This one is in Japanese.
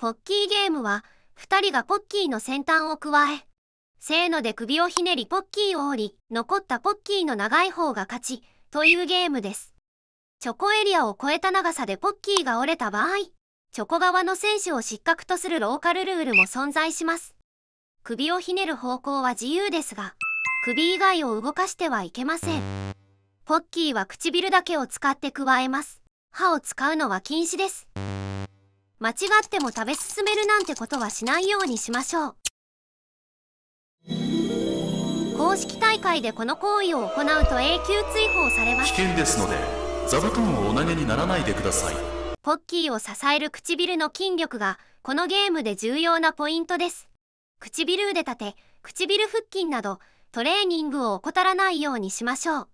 ポッキーゲームは、二人がポッキーの先端を加え、せーので首をひねりポッキーを折り、残ったポッキーの長い方が勝ち、というゲームです。チョコエリアを超えた長さでポッキーが折れた場合、チョコ側の選手を失格とするローカルルールも存在します。首をひねる方向は自由ですが、首以外を動かしてはいけません。ポッキーは唇だけを使って加えます。歯を使うのは禁止です。間違っても食べ進めるなんてことはしないようにしましょう公式大会でこの行為を行うと永久追放されます危険ですので座布団をお投げにならないでくださいポッキーを支える唇の筋力がこのゲームで重要なポイントです唇腕立て唇腹筋などトレーニングを怠らないようにしましょう